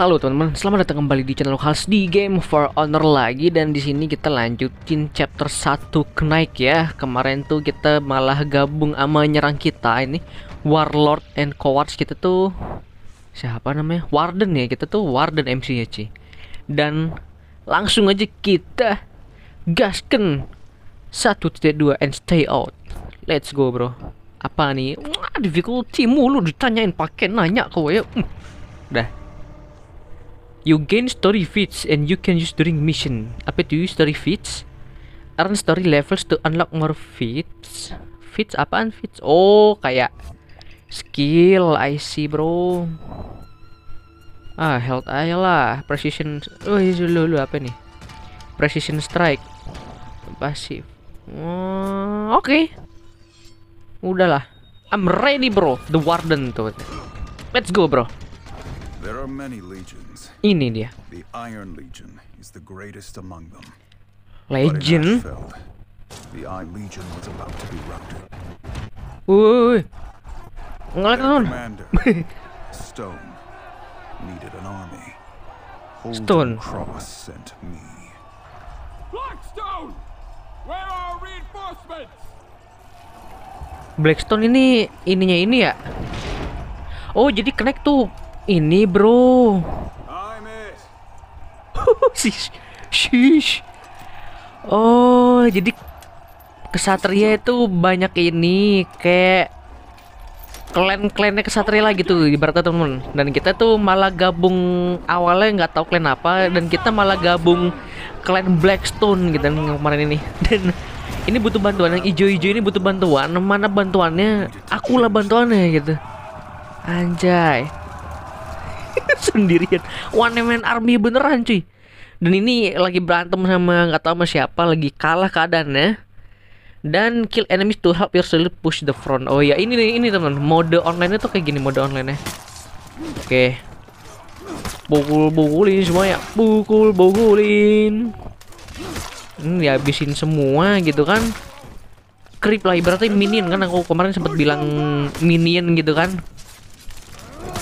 Halo teman-teman, selamat datang kembali di channel khas di Game for Honor lagi dan di sini kita lanjutin chapter 1 Knight ya. Kemarin tuh kita malah gabung sama nyerang kita ini Warlord and Cowards kita tuh siapa namanya? Warden ya, kita tuh Warden MC ya, Ci. Dan langsung aja kita gasken 1.2 and stay out. Let's go, bro. Apa nih? Wah, difficulty mulu ditanyain pakai nanya kowe ya. Hmm. Udah. You gain story feats and you can use during mission. Apa itu story feats? Earn story levels to unlock more feats. Feats apaan feats? Oh, kayak skill. I see, bro. Ah, health aja lah. Precision. Oh, iya, lu, lu apa nih? Precision strike. Pasif. Hmm, oke. Okay. Udahlah. I'm ready, bro. The warden tuh. Let's go, bro. There are many legions. Ini dia. The Iron Legion is the greatest among them. Ashfeld, the Iron Legion was about to be routed. Woi. Ngelak Stone needed an army. Holden Stone. Cross sent me. Blackstone, where are reinforcements? Blackstone ini ininya ini ya. Oh, jadi connect tuh ini bro shish shish oh jadi kesatria itu banyak ini kayak klan-klannya kesatria di barat ibaratnya temen dan kita tuh malah gabung awalnya nggak tahu klan apa dan kita malah gabung klan Blackstone gitu yang kemarin ini dan ini butuh bantuan yang ijo-ijo ini butuh bantuan mana bantuannya akulah bantuannya gitu anjay sendirian one man army beneran cuy dan ini lagi berantem sama nggak tahu sama siapa lagi kalah keadaannya dan kill enemies to help your push the front oh ya ini nih ini teman mode online itu kayak gini mode online nya oke okay. pukul pukulin semua ya pukul pukulin ini hmm, dihabisin semua gitu kan creep lah berarti minion kan aku kemarin sempat bilang minion gitu kan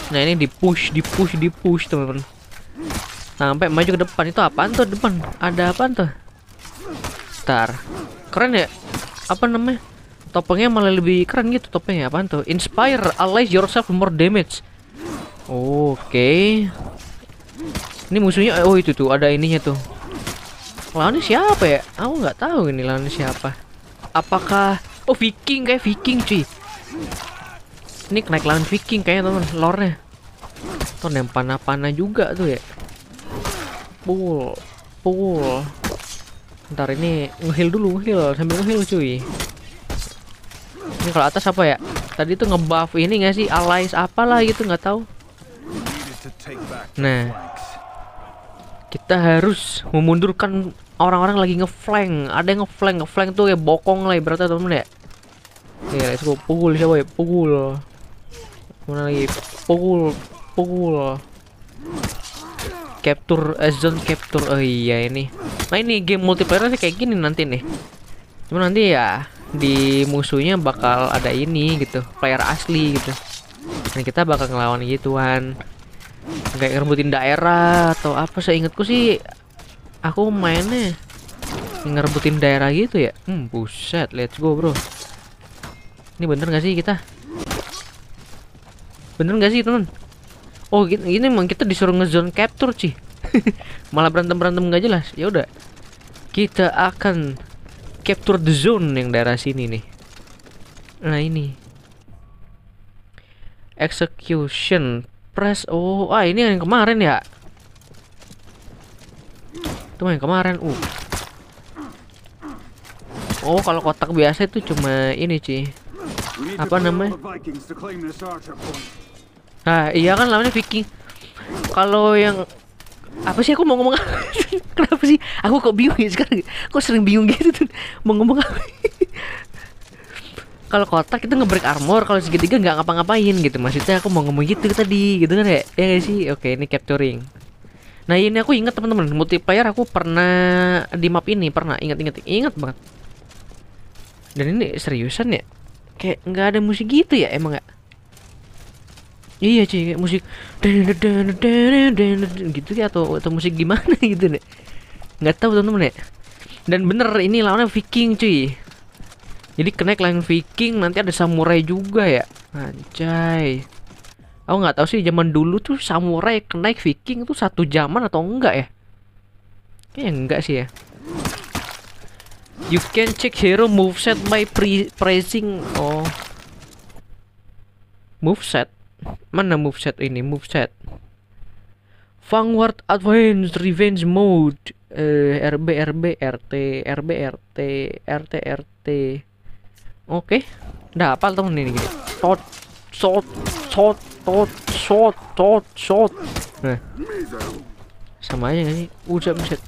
Nah ini di push, di push, di push teman-teman. Nah, sampai maju ke depan itu apaan tuh depan? Ada apa tuh? Star. Keren ya? Apa namanya? Topengnya malah lebih keren gitu topengnya apa tuh? Inspire allies yourself more damage. Oke. Okay. Ini musuhnya oh itu tuh ada ininya tuh. Lawannya siapa ya? Aku nggak tahu ini lawannya siapa. Apakah oh Viking kayak Viking cuy. Ini naik lawan viking kayaknya teman lore-nya. Tuh yang panah-panah juga tuh ya. Pul, pul. Ntar ini ngehil dulu ngehil sambil ngehil cuy. Ini kalau atas apa ya? Tadi tuh ngebuff ini nggak sih allies apalah gitu nggak tahu. Nah, kita harus memundurkan orang-orang lagi ngeflank. Ada yang ngeflank, ngeflank tuh kayak bokong lah ibaratnya temen ya. Ya, let's go pukul siapa ya? Pukul mana lagi pukul pukul capture eh, zone capture oh iya ini nah ini game multiplayer sih kayak gini nanti nih cuma nanti ya di musuhnya bakal ada ini gitu player asli gitu dan kita bakal ngelawan gituan kayak ngerebutin daerah atau apa saya ingatku sih aku mainnya ngerebutin daerah gitu ya hmm buset let's go bro ini bener gak sih kita Bener gak sih teman? Oh ini emang kita disuruh ngezone capture sih. Malah berantem berantem gak jelas. Ya udah, kita akan capture the zone yang daerah sini nih. Nah ini execution press. Oh ah ini yang kemarin ya. Itu yang kemarin. Uh. Oh kalau kotak biasa itu cuma ini sih. Apa namanya? Nah, iya kan namanya Vicky Kalau yang apa sih aku mau ngomong apa? Kenapa sih? Aku kok bingung ya sekarang. Kok sering bingung gitu tuh. Mau ngomong apa? kalau kotak itu ngebreak armor, kalau segitiga nggak ngapa-ngapain gitu. Maksudnya aku mau ngomong gitu tadi, gitu kan ya? Ya sih. Oke, ini capturing. Nah ini aku ingat teman-teman multiplayer aku pernah di map ini pernah ingat-ingat ingat banget. Dan ini seriusan ya? Kayak nggak ada musik gitu ya emang nggak? iya cuy kayak musik gitu ya atau atau musik gimana gitu nih nggak tahu teman-teman ya dan bener ini lawannya Viking cuy jadi kenaik lain Viking nanti ada samurai juga ya anjay aku nggak tahu sih zaman dulu tuh samurai kenaik Viking tuh satu zaman atau enggak ya kayaknya enggak sih ya you can check hero moveset by pre pressing oh moveset Mana move set ini? move set Vanguard Advance Revenge Mode eh, RB RB RT RB RT RT RT Oke okay. apa, hafal temen ini gini gitu. Tot Shot Shot Tot Shot Tot Shot Nah eh. Sama aja ini Udah buset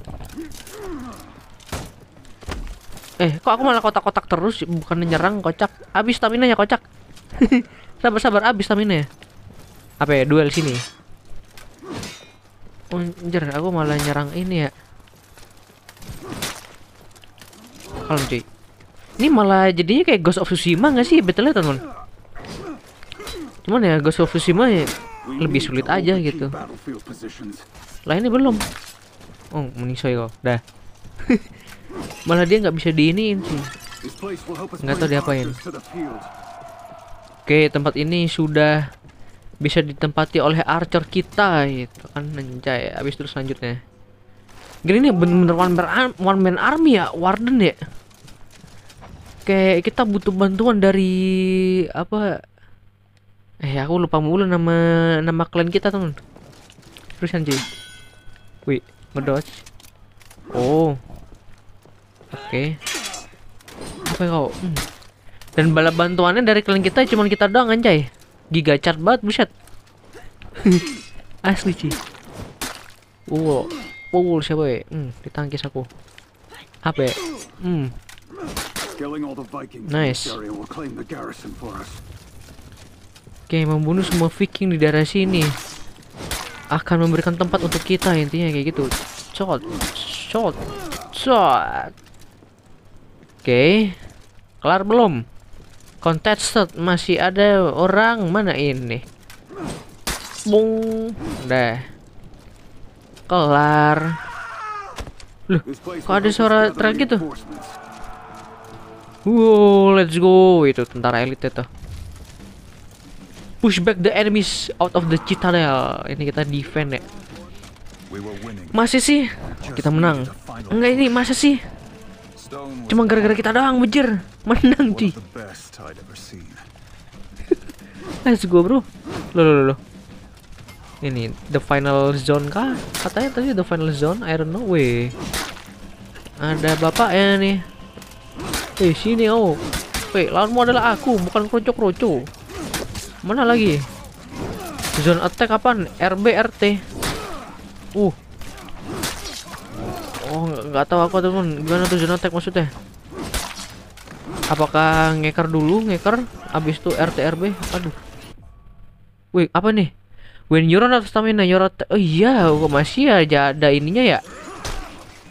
Eh kok aku malah kotak-kotak terus Bukan nyerang kocak Habis stamina nya kocak Sabar sabar abis stamina. Ya? Apa ya? Duel sini. Anjir, oh, aku malah nyerang ini ya. Kalem cuy. Ini malah jadinya kayak Ghost of Tsushima gak sih betulnya teman? Cuman ya Ghost of Tsushima ya lebih sulit aja gitu. Lah ini belum. Oh, menisoy kok. Dah. malah dia nggak bisa diiniin sih. Nggak tahu diapain. Oke, tempat ini sudah bisa ditempati oleh archer kita itu kan anjay. Habis terus selanjutnya. Gini nih bener-bener one man, one army ya, warden ya. Oke, kita butuh bantuan dari apa? Eh, aku lupa mulu nama nama klan kita, teman. Terus anjay. Wih, ngedodge. Oh. Oke. Apa kau? Hmm. Dan balap bantuannya dari klan kita cuma kita doang anjay. Giga chat banget buset. Asli sih. Wow. Wow, siapa ya? Hmm, ditangkis aku. Apa ya? Hmm. Nice. Oke, okay, membunuh semua Viking di daerah sini akan memberikan tempat untuk kita intinya kayak gitu shot shot shot oke okay. kelar belum contested masih ada orang mana ini bung deh kelar loh kok ada suara terang gitu wow let's go itu tentara elit itu push back the enemies out of the citadel ini kita defend ya masih sih kita menang enggak ini masih sih Cuma gara-gara kita doang bejer menang cuy. nice go bro. Lo lo lo. Ini the final zone kah? Katanya tadi the final zone. I don't know. Weh. Ada ya nih. Eh sini oh. Weh, lawanmu adalah aku, bukan kroco-kroco. Mana lagi? Zone attack kapan? RB RT. Uh, oh nggak tahu aku teman gimana tuh jenotek maksudnya apakah ngeker dulu ngeker abis itu RTRB aduh wih apa nih when you run out stamina you run oh iya kok masih aja ada ininya ya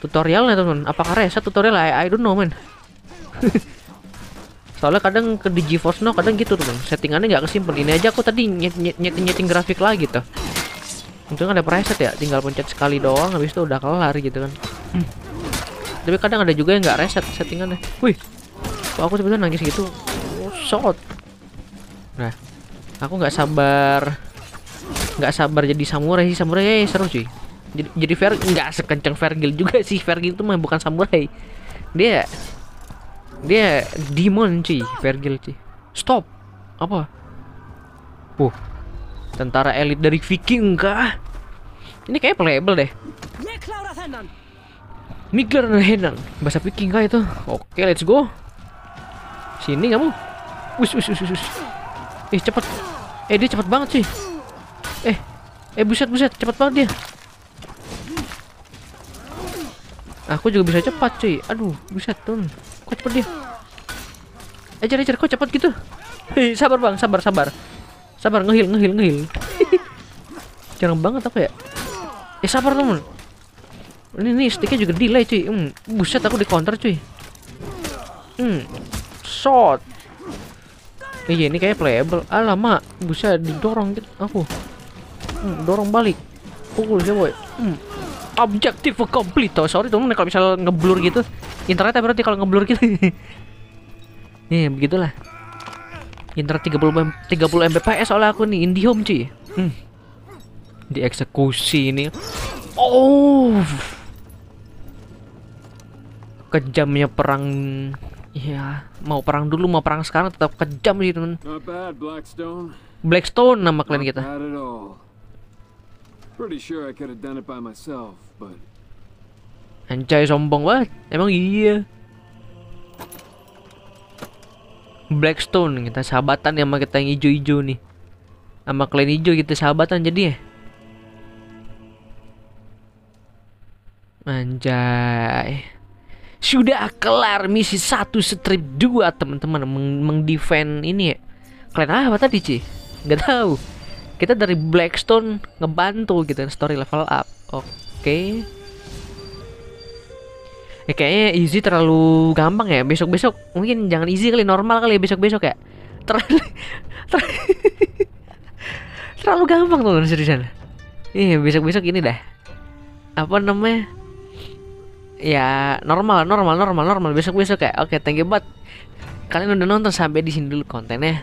tutorialnya teman apakah reset tutorial I, I don't know man soalnya kadang ke di force no kadang gitu teman settingannya nggak kesimpul ini aja aku tadi nyet nyet nyeting grafik lagi tuh Untung ada preset ya, tinggal pencet sekali doang habis itu udah kelar gitu kan. Hmm. Tapi kadang ada juga yang nggak reset settingannya. Wih. Kok aku sebetulnya nangis gitu? Oh, shot. Nah, aku nggak sabar nggak sabar jadi samurai sih samurai ya, ya, seru sih. jadi, jadi Ver nggak sekencang Vergil juga sih Vergil itu mah bukan samurai dia dia demon cuy Vergil sih. stop apa uh Tentara elit dari Viking kah? Ini kayak playable deh. Miklar dan Henan. Bahasa Viking kah itu? Oke, let's go. Sini kamu. Wis wis wis wis. Eh, cepat. Eh, dia cepat banget sih. Eh. Eh, buset buset, cepat banget dia. Aku juga bisa cepat, cuy. Aduh, buset tuh. Kok cepat dia? Ajar ajar kok cepat gitu. Hei, sabar Bang, sabar sabar. Sabar, ngehil, ngehil, ngehil. Jarang banget aku ya. Eh, sabar temen. Ini nih sticknya juga delay cuy. Hmm, buset aku di counter cuy. Hmm, shot. Eh, iya ini kayak playable. Alamak, bisa didorong gitu aku. Hmm, dorong balik. Pukul dia, boy. Hmm. Objektif complete. Oh, sorry teman. kalau misalnya ngeblur gitu. Internetnya berarti kalau ngeblur gitu. Nih, iya, begitulah internet 30 30 Mbps oleh aku nih IndiHome cuy hmm. dieksekusi ini oh kejamnya perang ya mau perang dulu mau perang sekarang tetap kejam sih temen Blackstone. Blackstone nama kalian kita Anjay sombong banget emang iya Blackstone kita sahabatan sama kita yang hijau-hijau nih sama klan hijau kita sahabatan jadi ya anjay sudah kelar misi satu strip dua teman-teman meng mengdefend ini ya klan apa tadi sih nggak tahu kita dari Blackstone ngebantu gitu story level up oke okay ya kayaknya easy terlalu gampang ya besok besok mungkin jangan easy kali normal kali ya besok besok ya terlalu ter terlalu gampang tuh seriusan iya besok besok ini dah apa namanya ya normal normal normal normal besok besok ya oke okay, thank you banget kalian udah nonton sampai di sini dulu kontennya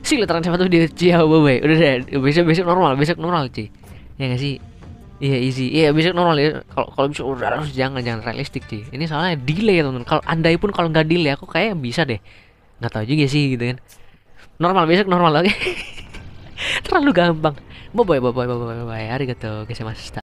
sih literan siapa tuh dia ciao bye udah deh besok besok normal besok normal ya sih ya gak sih Iya yeah, easy. Iya yeah, bisa normal ya. Kalau kalau bisa udah harus jangan jangan realistik sih. Ini soalnya delay ya teman. Kalau andai pun kalau nggak delay aku kayak bisa deh. Nggak tahu juga sih gitu kan. Normal besok normal lagi. Terlalu gampang. Bye bye bye bye bye bye. Arigatou gozaimasu.